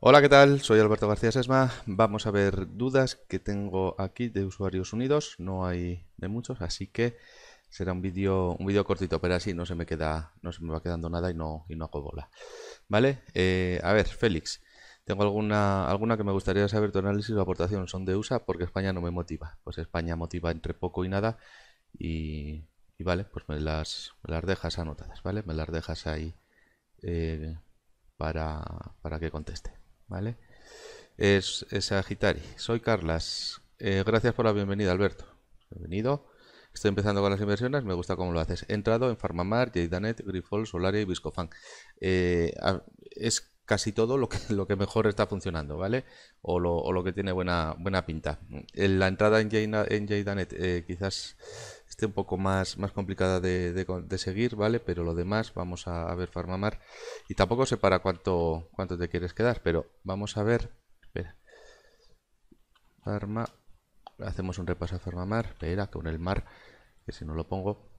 Hola, ¿qué tal? Soy Alberto García Sesma. Vamos a ver dudas que tengo aquí de usuarios unidos. No hay de muchos, así que será un vídeo un vídeo cortito, pero así no se me queda, no se me va quedando nada y no, y no hago bola. ¿Vale? Eh, a ver, Félix. Tengo alguna, alguna que me gustaría saber tu análisis o aportación. Son de USA porque España no me motiva. Pues España motiva entre poco y nada. Y, vale, pues me las, me las dejas anotadas, ¿vale? Me las dejas ahí eh, para que conteste. ¿vale? Es, Agitari. Soy Carlas. Eh, gracias por la bienvenida, Alberto. Bienvenido. Estoy empezando con las inversiones, me gusta cómo lo haces. He entrado en Farmamar, Jaidanet, Grifol, Solaria y Viscofan. Eh, es casi todo lo que, lo que mejor está funcionando, ¿vale? O lo, o lo que tiene buena, buena pinta. la entrada en, Jaidanet eh, quizás un poco más, más complicada de, seguir, ¿vale? Pero lo demás vamos a, ver Farmamar. Y tampoco sé para cuánto, cuánto te quieres quedar, pero vamos a ver. Espera. Farma. Hacemos un repaso a Farmamar. Espera, con el mar, que si no lo pongo.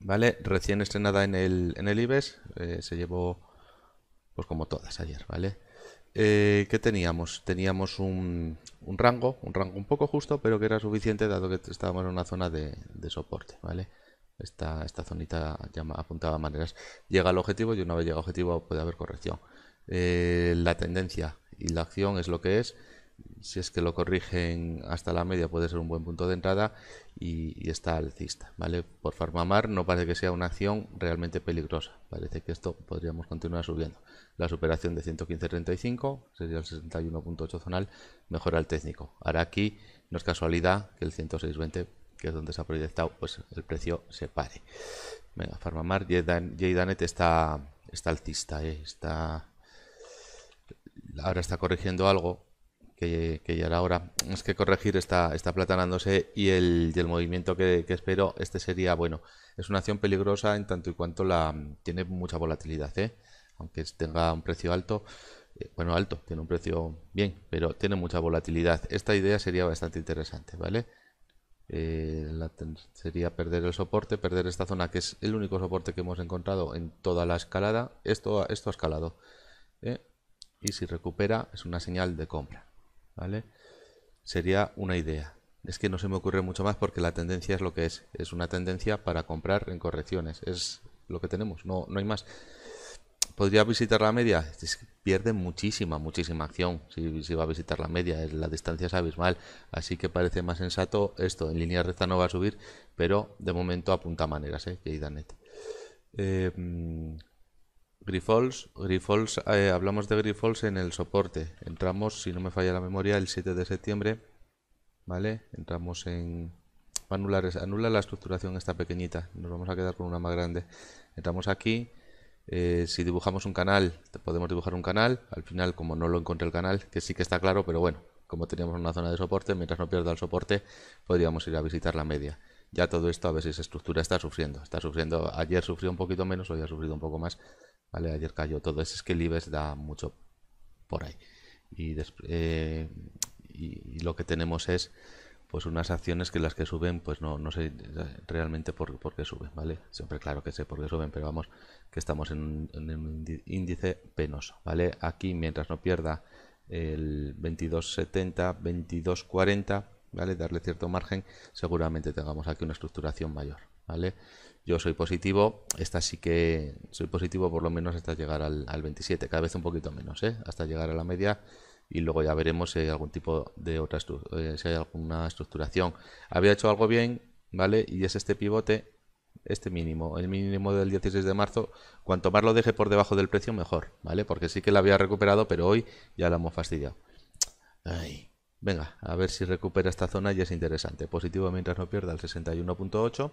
¿Vale? Recién estrenada en el, en el IBES. Eh, se llevó, pues como todas ayer, ¿vale? Eh, ¿Qué teníamos? Teníamos un, rango, un rango un poco justo, pero que era suficiente dado que estábamos en una zona de, de soporte, ¿vale? Esta, esta zonita llama, apuntaba maneras. Llega al objetivo y una vez llega al objetivo puede haber corrección. Eh, la tendencia y la acción es lo que es si es que lo corrigen hasta la media puede ser un buen punto de entrada y, está alcista, ¿vale? Por Farmamar no parece que sea una acción realmente peligrosa, parece que esto podríamos continuar subiendo. La superación de 115.35 sería el 61.8 zonal, mejora el técnico. Ahora aquí no es casualidad que el 106.20, que es donde se ha proyectado, pues el precio se pare. Venga, Farmamar, Jaydanet está, está alcista, ¿eh? está... Ahora está corrigiendo algo, que, ya ahora hora. Es que corregir está, está platanándose y el, movimiento que, espero, este sería, bueno, es una acción peligrosa en tanto y cuanto la tiene mucha volatilidad, ¿eh? aunque tenga un precio alto. Eh, bueno, alto, tiene un precio bien, pero tiene mucha volatilidad. Esta idea sería bastante interesante, ¿vale? Eh, sería perder el soporte, perder esta zona que es el único soporte que hemos encontrado en toda la escalada. Esto, esto ha escalado. Y si recupera es una señal de compra. ¿vale? Sería una idea. Es que no se me ocurre mucho más porque la tendencia es lo que es. Es una tendencia para comprar en correcciones. Es lo que tenemos, no, no hay más. ¿Podría visitar la media? Pierde muchísima, muchísima acción si, va a visitar la media. La distancia es abismal. Así que parece más sensato esto. En línea recta no va a subir, pero de momento apunta maneras, ¿eh? Que net. Eh, mm, Grifols, Grifols eh, hablamos de Grifols en el soporte. Entramos, si no me falla la memoria, el 7 de septiembre. ¿Vale? Entramos en. anula la estructuración esta pequeñita. Nos vamos a quedar con una más grande. Entramos aquí. Eh, si dibujamos un canal, podemos dibujar un canal. Al final, como no lo encontré el canal, que sí que está claro, pero bueno, como teníamos una zona de soporte, mientras no pierda el soporte, podríamos ir a visitar la media. Ya todo esto, a ver si esa estructura, está sufriendo. Está sufriendo, ayer sufrió un poquito menos, hoy ha sufrido un poco más, Ayer cayó todo ese es que e da mucho por ahí. Eh, y, lo que tenemos es pues unas acciones que las que suben, pues no, sé realmente por, por, qué suben, ¿vale? Siempre claro que sé por qué suben, pero vamos, que estamos en un, índice penoso, ¿vale? Aquí mientras no pierda el 22.70, 22.40, ¿vale? Darle cierto margen, seguramente tengamos aquí una estructuración mayor, ¿vale? Yo soy positivo, esta sí que soy positivo por lo menos hasta llegar al, 27, cada vez un poquito menos, ¿eh? hasta llegar a la media y luego ya veremos si hay algún tipo de otra eh, si hay alguna estructuración. Había hecho algo bien, ¿vale? Y es este pivote, este mínimo, el mínimo del 16 de marzo. Cuanto más lo deje por debajo del precio, mejor, ¿vale? Porque sí que la había recuperado, pero hoy ya la hemos fastidiado. Ay, Venga, a ver si recupera esta zona y es interesante. Positivo mientras no pierda el 61.8.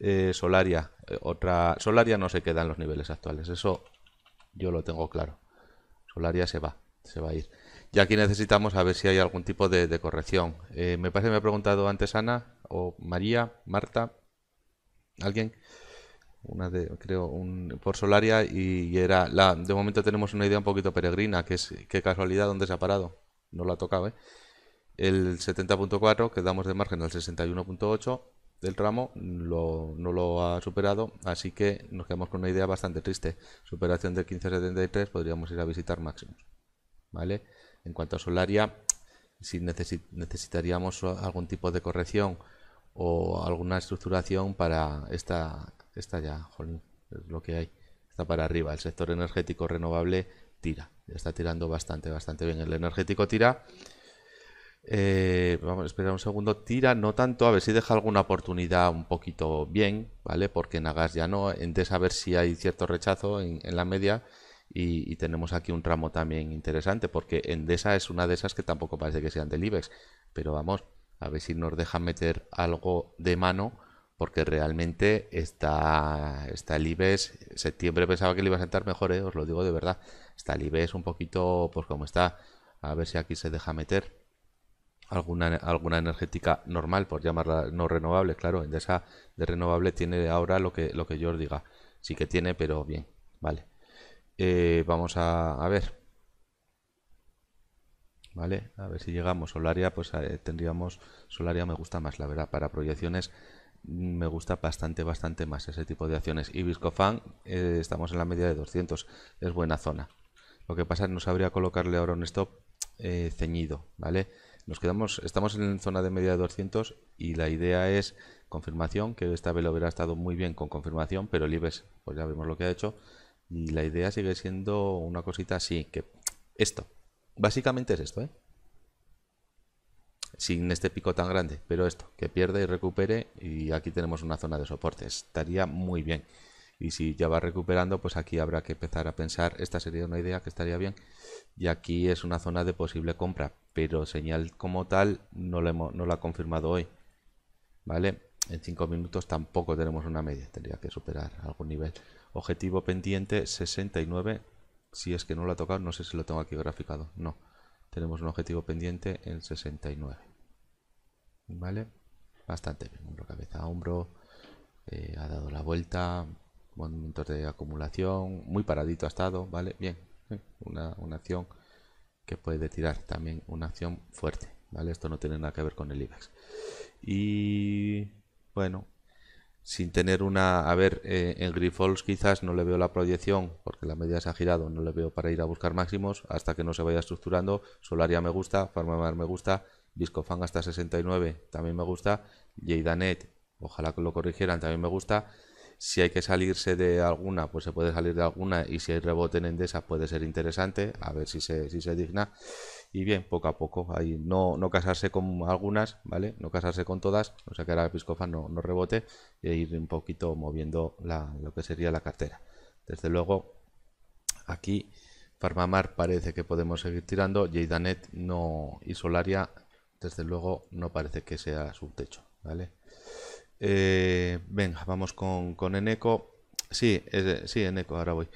Eh, Solaria, eh, otra. Solaria no se queda en los niveles actuales. Eso yo lo tengo claro. Solaria se va, se va a ir. Y aquí necesitamos a ver si hay algún tipo de, corrección. Eh, me parece que me ha preguntado antes Ana o María, Marta, alguien. Una de, creo, un, por Solaria y, era la. De momento tenemos una idea un poquito peregrina, que es qué casualidad dónde se ha parado. No lo ha tocado, ¿eh? El 70.4 que damos de margen al 61.8 del tramo no lo ha superado, así que nos quedamos con una idea bastante triste. Superación del 1573 podríamos ir a visitar máximos. ¿Vale? En cuanto a Solaria, si necesitaríamos algún tipo de corrección o alguna estructuración para esta, esta ya, lo que hay, está para arriba. El sector energético renovable tira, está tirando bastante, bastante bien. El energético tira eh, vamos vamos, esperar un segundo. Tira, no tanto, a ver si deja alguna oportunidad un poquito bien, ¿vale? Porque Nagas ya no. Endesa a ver si hay cierto rechazo en, la media. Y, tenemos aquí un ramo también interesante, porque Endesa es una de esas que tampoco parece que sean del IBEX. Pero vamos, a ver si nos deja meter algo de mano, porque realmente está, está el IBEX. septiembre pensaba que le iba a sentar mejor, ¿eh? os lo digo de verdad. Está el IBEX un poquito, pues como está. A ver si aquí se deja meter alguna, alguna energética normal, por llamarla no renovable, claro, Endesa de renovable tiene ahora lo que, lo que yo os diga. Sí que tiene, pero bien, vale. Eh, vamos a, ver. Vale, a ver si llegamos. Solaria, pues eh, tendríamos. Solaria me gusta más, la verdad. Para proyecciones mm, me gusta bastante, bastante más ese tipo de acciones. Y Viscofan, eh, estamos en la media de 200, es buena zona. Lo que pasa es que no sabría colocarle ahora un stop ceñido, ¿vale? Nos quedamos, estamos en zona de media de 200 y la idea es confirmación, que esta vez lo hubiera estado muy bien con confirmación, pero el e pues ya vemos lo que ha hecho. Y la idea sigue siendo una cosita así, que esto, básicamente es esto, ¿eh? sin este pico tan grande, pero esto, que pierda y recupere y aquí tenemos una zona de soporte, estaría muy bien. Y si ya va recuperando, pues aquí habrá que empezar a pensar, esta sería una idea que estaría bien. Y aquí es una zona de posible compra, pero señal como tal no la ha confirmado hoy. ¿Vale? En 5 minutos tampoco tenemos una media, tendría que superar algún nivel. Objetivo pendiente 69, si es que no lo ha tocado, no sé si lo tengo aquí graficado, no. Tenemos un objetivo pendiente en 69. ¿Vale? Bastante bien, hombro, cabeza, hombro, eh, ha dado la vuelta, momentos de acumulación, muy paradito ha estado, ¿vale? Bien, ¿eh? una, una acción que puede tirar también una acción fuerte, ¿vale? Esto no tiene nada que ver con el IBEX. Y bueno, sin tener una, a ver, eh, en Grifols quizás no le veo la proyección porque la media se ha girado, no le veo para ir a buscar máximos hasta que no se vaya estructurando. Solaria me gusta, Farmamar me gusta, Viscofan hasta 69 también me gusta, Jadanet, ojalá que lo corrigieran, también me gusta. Si hay que salirse de alguna, pues se puede salir de alguna. Y si hay rebote en Endesa, puede ser interesante. A ver si se, si se digna. Y bien, poco a poco. Ahí no, no casarse con algunas, ¿vale? No casarse con todas. O sea que ahora Piscofa no, no rebote. E ir un poquito moviendo lo que sería la cartera. Desde luego, aquí Farmamar parece que podemos seguir tirando. Jadanet no, y Solaria, desde luego, no parece que sea su techo, ¿vale? Eh, venga, vamos con, con Eneco. Sí, es, sí, Eneco, ahora voy.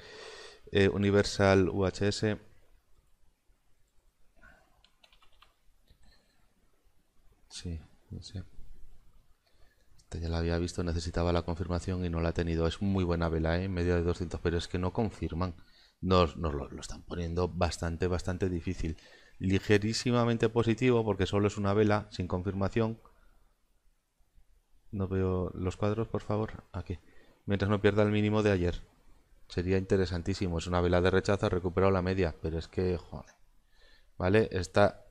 Eh, Universal UHS. Sí, no sé. Este ya la había visto, necesitaba la confirmación y no la ha tenido. Es muy buena vela, ¿eh? En medio de 200, pero es que no confirman. Nos, nos lo están poniendo bastante, bastante difícil. Ligerísimamente positivo porque solo es una vela sin confirmación no veo los cuadros, por favor. Aquí. Mientras no pierda el mínimo de ayer. Sería interesantísimo. Es una vela de rechazo. Ha recuperado la media. Pero es que, joder. ¿Vale? Está,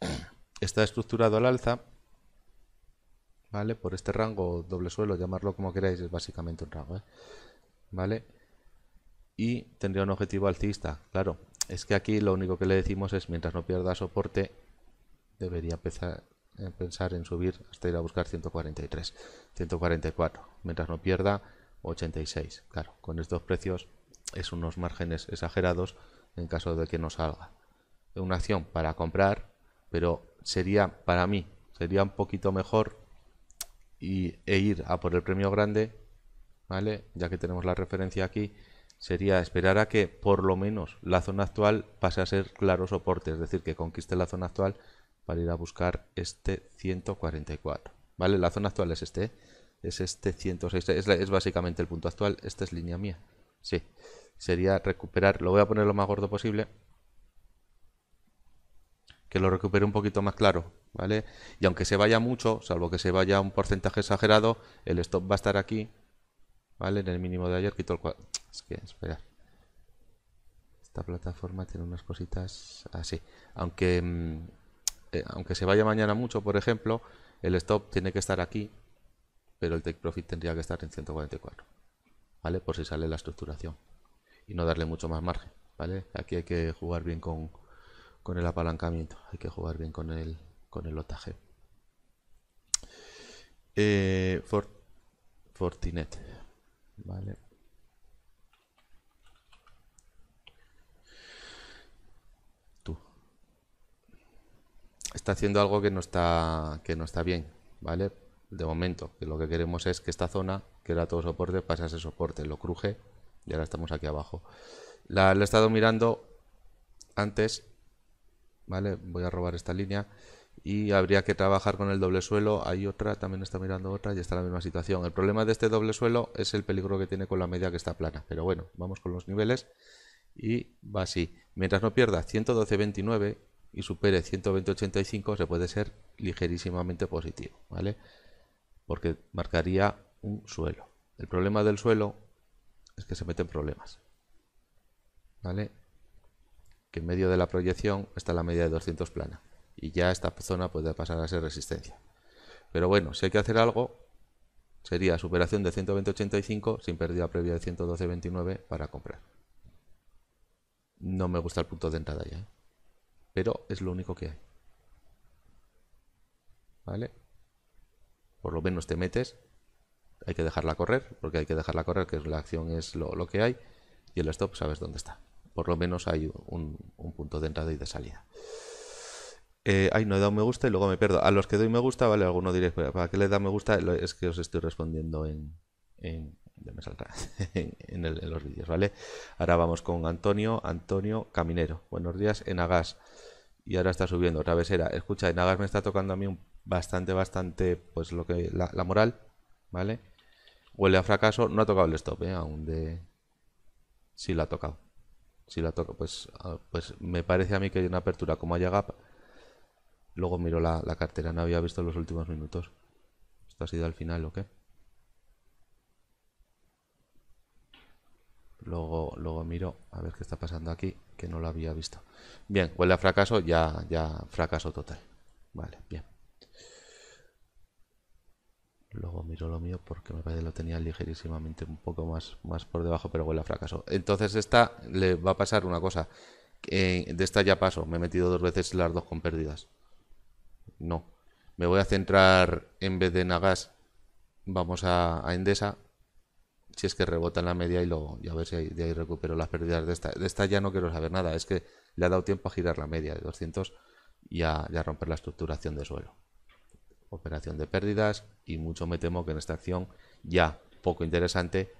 está estructurado al alza. ¿Vale? Por este rango, doble suelo, llamarlo como queráis. Es básicamente un rango. ¿eh? ¿Vale? Y tendría un objetivo alcista. Claro. Es que aquí lo único que le decimos es mientras no pierda soporte. Debería empezar, pensar en subir hasta ir a buscar 143, 144, mientras no pierda 86. Claro, con estos precios es unos márgenes exagerados en caso de que no salga. Una acción para comprar, pero sería para mí, sería un poquito mejor y, e ir a por el premio grande, ¿vale? Ya que tenemos la referencia aquí, sería esperar a que por lo menos la zona actual pase a ser claro soporte, es decir, que conquiste la zona actual para ir a buscar este 144. ¿Vale? La zona actual es este, ¿eh? es este 106, es, básicamente el punto actual, esta es línea mía. Sí, sería recuperar, lo voy a poner lo más gordo posible, que lo recupere un poquito más claro, ¿vale? Y aunque se vaya mucho, salvo que se vaya un porcentaje exagerado, el stop va a estar aquí, ¿vale? En el mínimo de ayer quito el Es que, espera Esta plataforma tiene unas cositas así. Aunque mm, eh, aunque se vaya mañana mucho, por ejemplo, el stop tiene que estar aquí, pero el take profit tendría que estar en 144, ¿vale? Por si sale la estructuración y no darle mucho más margen, ¿vale? Aquí hay que jugar bien con, el apalancamiento, hay que jugar bien con el, con el otaje. Eh, Fortinet, ¿vale? está haciendo algo que no está, que no está bien, ¿vale? De momento, que lo que queremos es que esta zona, que era todo soporte, pase a ser soporte, lo cruje y ahora estamos aquí abajo. La, la he estado mirando antes, ¿vale? Voy a robar esta línea y habría que trabajar con el doble suelo. Hay otra, también está mirando otra y está en la misma situación. El problema de este doble suelo es el peligro que tiene con la media que está plana. Pero bueno, vamos con los niveles y va así. Mientras no pierda 112.29, y supere 120.85 se puede ser ligerísimamente positivo, ¿vale? Porque marcaría un suelo. El problema del suelo es que se meten problemas, ¿vale? Que en medio de la proyección está la media de 200 plana y ya esta zona puede pasar a ser resistencia. Pero bueno, si hay que hacer algo, sería superación de 120.85 sin pérdida previa de 112.29 para comprar. No me gusta el punto de entrada ya. ¿eh? pero es lo único que hay. ¿Vale? Por lo menos te metes, hay que dejarla correr, porque hay que dejarla correr, que la acción es lo, que hay, y el stop sabes dónde está. Por lo menos hay un, punto de entrada y de salida. Eh, ay, no he dado me gusta y luego me pierdo. A los que doy me gusta, vale, alguno diréis, ¿para qué le da me gusta? Es que os estoy respondiendo en, en, los vídeos, ¿vale? Ahora vamos con Antonio, Antonio Caminero. Buenos días, en agas y ahora está subiendo otra vez era, escucha, Nagas me está tocando a mí bastante, bastante, pues lo que, la, moral, ¿vale? Huele a fracaso, no ha tocado el stop, ¿eh? Aún de... Sí la ha tocado. Si la toca, pues, ah, pues me parece a mí que hay una apertura como haya gap. Luego miro la, cartera, no había visto los últimos minutos. ¿Esto ha sido al final o qué? Luego, miro a ver qué está pasando aquí, que no lo había visto. Bien, huele a fracaso, ya, ya fracaso total. Vale, bien. Luego miro lo mío porque me parece que lo tenía ligerísimamente un poco más, más por debajo, pero huele a fracaso. Entonces esta le va a pasar una cosa. de esta ya paso, me he metido dos veces las dos con pérdidas. No. Me voy a centrar en vez de Nagas, vamos a, a Endesa si es que rebota en la media y, lo, a ver si de ahí recupero las pérdidas de esta. De esta ya no quiero saber nada, es que le ha dado tiempo a girar la media de 200 y a, romper la estructuración de suelo. Operación de pérdidas y mucho me temo que en esta acción ya poco interesante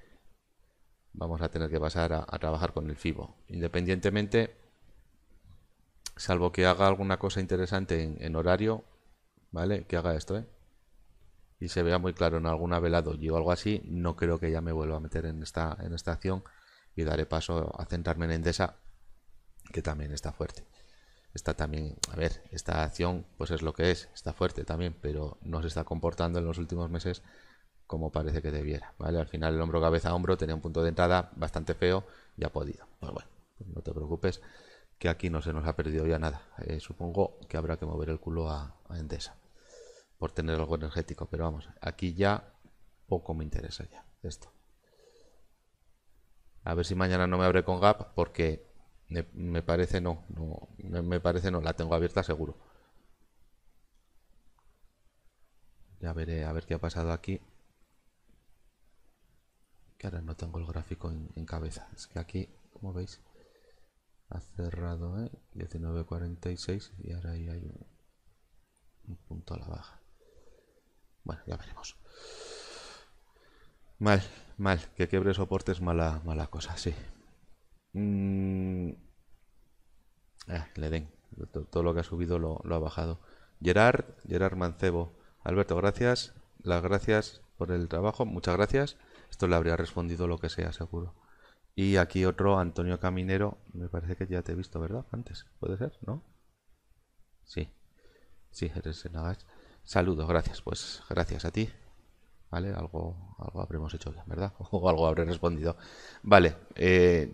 vamos a tener que pasar a, trabajar con el FIBO. Independientemente, salvo que haga alguna cosa interesante en, en horario, ¿vale? Que haga esto, ¿eh? y se vea muy claro en alguna velado o algo así, no creo que ya me vuelva a meter en esta, en esta acción y daré paso a centrarme en Endesa, que también está fuerte. Está también, a ver, esta acción pues es lo que es, está fuerte también, pero no se está comportando en los últimos meses como parece que debiera, ¿vale? Al final el hombro cabeza a hombro tenía un punto de entrada bastante feo y ha podido. Pues bueno, pues no te preocupes que aquí no se nos ha perdido ya nada. Eh, supongo que habrá que mover el culo a Endesa por tener algo energético. Pero vamos, aquí ya poco me interesa ya esto. A ver si mañana no me abre con Gap porque me, parece no, no me, parece no, la tengo abierta seguro. Ya veré a ver qué ha pasado aquí. Que ahora no tengo el gráfico en, cabeza. Es que aquí, como veis, ha cerrado ¿eh? 19.46 y ahora ahí hay un punto a la baja. Bueno, ya veremos. Mal, mal. Que quiebre soporte es mala, mala cosa, sí. Mm. Ah, le den. Todo, lo que ha subido lo, ha bajado. Gerard, Gerard Mancebo. Alberto, gracias. Las gracias por el trabajo. Muchas gracias. Esto le habría respondido lo que sea, seguro. Y aquí otro, Antonio Caminero. Me parece que ya te he visto, ¿verdad? Antes. ¿Puede ser? ¿No? Sí. Sí, eres Senagas. Saludos, gracias. Pues gracias a ti. Vale, algo, algo habremos hecho bien, ¿verdad? O algo habré respondido. Vale, eh,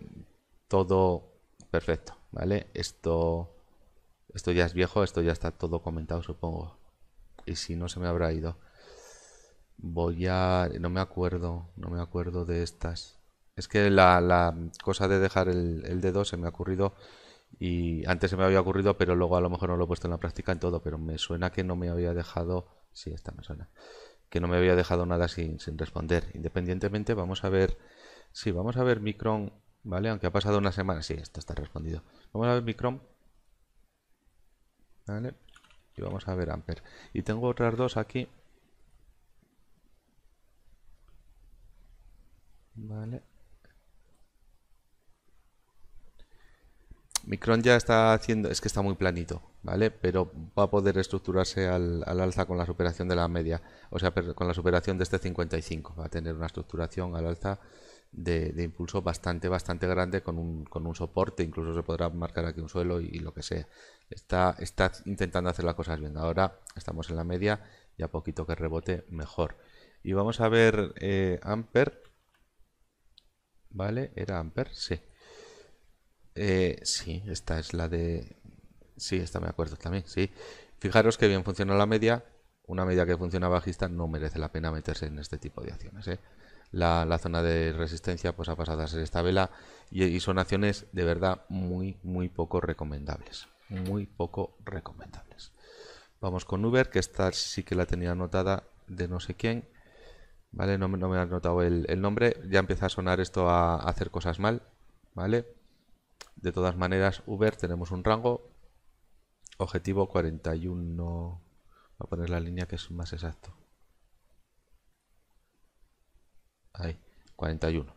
todo perfecto, ¿vale? Esto, esto ya es viejo, esto ya está todo comentado, supongo. Y si no, se me habrá ido. Voy a... No me acuerdo, no me acuerdo de estas. Es que la, cosa de dejar el dedo se me ha ocurrido y antes se me había ocurrido, pero luego a lo mejor no lo he puesto en la práctica en todo, pero me suena que no me había dejado, sí, esta me suena, que no me había dejado nada sin, responder. Independientemente, vamos a ver, sí, vamos a ver Micron, ¿vale? Aunque ha pasado una semana, sí, esto está respondido. Vamos a ver Micron, ¿vale? Y vamos a ver Amper. Y tengo otras dos aquí. Vale. Micron ya está haciendo, es que está muy planito, ¿vale? Pero va a poder estructurarse al, alza con la superación de la media, o sea, con la superación de este 55. Va a tener una estructuración al alza de, impulso bastante, bastante grande con un, con un, soporte, incluso se podrá marcar aquí un suelo y, lo que sea. Está, está intentando hacer las cosas bien. Ahora estamos en la media y a poquito que rebote, mejor. Y vamos a ver eh, Amper. ¿Vale? ¿Era Amper? Sí. Eh, sí, esta es la de... Sí, esta me acuerdo también, sí. Fijaros que bien funciona la media. Una media que funciona bajista no merece la pena meterse en este tipo de acciones. ¿eh? La, zona de resistencia pues ha pasado a ser esta vela y, son acciones de verdad muy, muy poco recomendables. Muy poco recomendables. Vamos con Uber, que esta sí que la tenía anotada de no sé quién. ¿Vale? No, me ha anotado el, nombre. Ya empieza a sonar esto a hacer cosas mal. ¿Vale? De todas maneras, Uber tenemos un rango objetivo 41. Voy a poner la línea que es más exacto. Ahí, 41.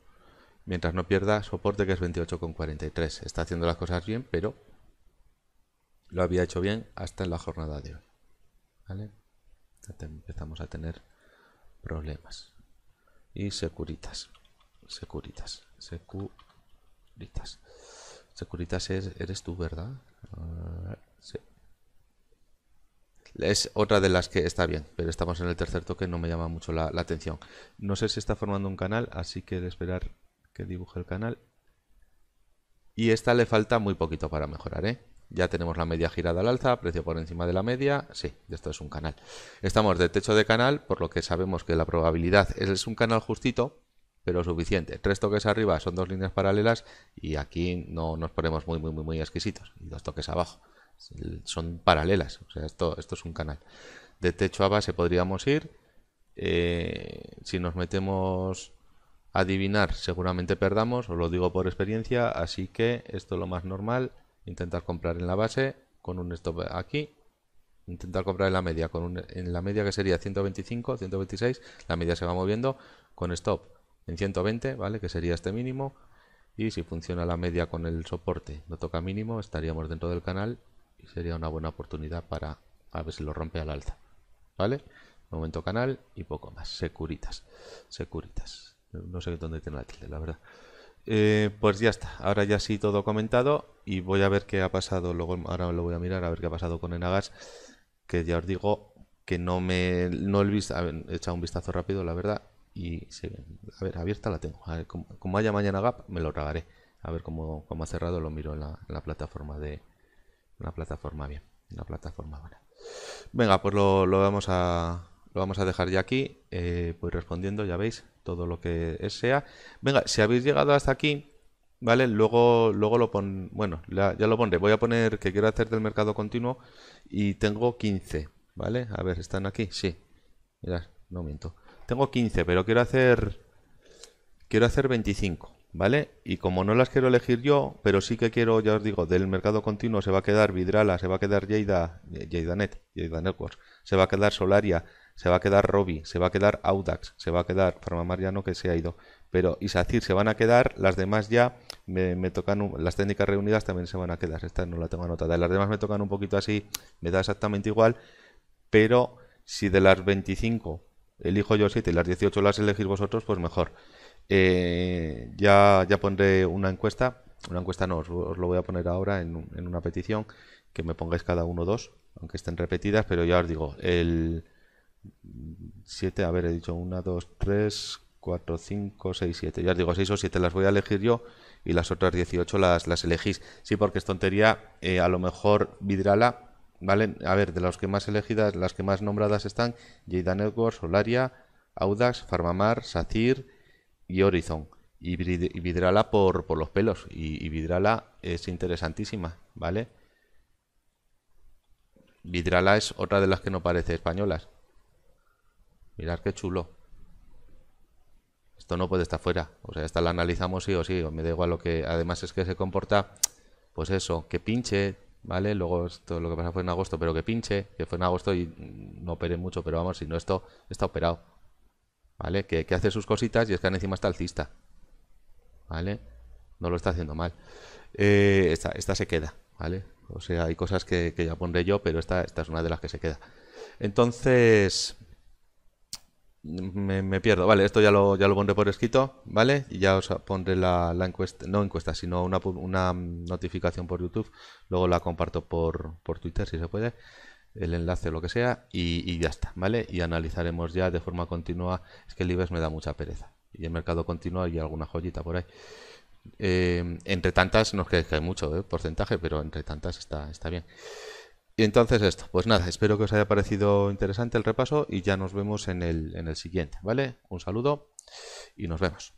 Mientras no pierda soporte que es 28,43. Está haciendo las cosas bien, pero lo había hecho bien hasta en la jornada de hoy. empezamos a tener problemas. Y securitas. Securitas. Securitas. Securitas eres tú, ¿verdad? Ah, sí. Es otra de las que está bien, pero estamos en el tercer toque, no me llama mucho la, atención. No sé si está formando un canal, así que de esperar que dibuje el canal. Y esta le falta muy poquito para mejorar, ¿eh? Ya tenemos la media girada al alza, precio por encima de la media. Sí, esto es un canal. Estamos de techo de canal, por lo que sabemos que la probabilidad es un canal justito, pero suficiente. Tres toques arriba son dos líneas paralelas y aquí no nos ponemos muy, muy, muy, muy exquisitos. Y dos toques abajo son paralelas. O sea, esto, esto es un canal. De techo a base podríamos ir. Eh, si nos metemos a adivinar, seguramente perdamos, os lo digo por experiencia. Así que esto es lo más normal. Intentar comprar en la base con un stop aquí. Intentar comprar en la media, con un, en la media que sería 125, 126, la media se va moviendo con stop en 120, ¿vale? Que sería este mínimo. Y si funciona la media con el soporte, no toca mínimo, estaríamos dentro del canal y sería una buena oportunidad para a ver si lo rompe al alza, ¿vale? Momento canal y poco más. Securitas, securitas. No sé dónde tiene la tele, la verdad. Eh, pues ya está, ahora ya sí todo comentado y voy a ver qué ha pasado, luego ahora lo voy a mirar a ver qué ha pasado con Enagas, que ya os digo que no me no he, visto, he echado un vistazo rápido, la verdad, y se, a ver, abierta la tengo. como, haya mañana gap, me lo tragaré. A ver cómo, cómo ha cerrado, lo miro en la, plataforma de. Una plataforma bien, la plataforma buena. Venga, pues lo, lo vamos a, lo vamos a dejar ya aquí, pues respondiendo, ya veis, todo lo que sea. Venga, si habéis llegado hasta aquí, ¿vale? Luego, luego lo pon... Bueno, ya, lo pondré. Voy a poner que quiero hacer del mercado continuo y tengo 15, ¿vale? A ver, ¿están aquí? Sí. Mirad, no miento tengo 15, pero quiero hacer quiero hacer 25, ¿vale? Y como no las quiero elegir yo, pero sí que quiero, ya os digo, del mercado continuo se va a quedar Vidrala, se va a quedar Jada eh, Lleidanet, Networks, se va a quedar Solaria, se va a quedar Robi, se va a quedar Audax, se va a quedar forma ya no que se ha ido, pero Isacir se van a quedar, las demás ya me, me, tocan, las técnicas reunidas también se van a quedar, esta no la tengo anotada, las demás me tocan un poquito así, me da exactamente igual, pero si de las 25 elijo yo siete y las 18 las elegís vosotros, pues mejor. Eh, ya, ya pondré una encuesta, una encuesta no, os, lo voy a poner ahora en, en, una petición, que me pongáis cada uno dos, aunque estén repetidas, pero ya os digo, el 7, a ver, he dicho 1, 2, 3, 4, 5, 6, 7. Ya os digo, 6 o 7 las voy a elegir yo y las otras 18 las, las elegís. Sí, porque es tontería, eh, a lo mejor Vidrala ¿Vale? A ver, de las que más elegidas, las que más nombradas están Jada Network, Solaria, Audax, Farmamar, Sacir y Horizon. Y, Vidrala por, por los pelos. Y, Vidrala es interesantísima, ¿vale? Vidrala es otra de las que no parece españolas. Mirad qué chulo. Esto no puede estar fuera. O sea, esta la analizamos sí o sí. Me da igual lo que. Además es que se comporta. Pues eso, que pinche, ¿vale? Luego esto lo que pasa fue en agosto, pero que pinche, que fue en agosto y no operé mucho, pero vamos, si no esto está operado, ¿vale? Que, hace sus cositas y es que encima está alcista, ¿vale? No lo está haciendo mal. Eh, esta, se queda, ¿vale? O sea, hay cosas que, ya pondré yo, pero esta, esta es una de las que se queda. Entonces, me, pierdo. Vale, esto ya lo, ya lo pondré por escrito, ¿vale? Y ya os pondré la, encuesta, no encuesta, sino una, una, notificación por YouTube. Luego la comparto por, por Twitter, si se puede, el enlace o lo que sea, y, ya está, ¿vale? Y analizaremos ya de forma continua. Es que el IBEX me da mucha pereza. Y el mercado continua y alguna joyita por ahí. Eh, entre tantas, no es que hay mucho ¿eh? porcentaje, pero entre tantas está, está bien. Y entonces esto, pues nada, espero que os haya parecido interesante el repaso y ya nos vemos en el, en el siguiente, ¿vale? Un saludo y nos vemos.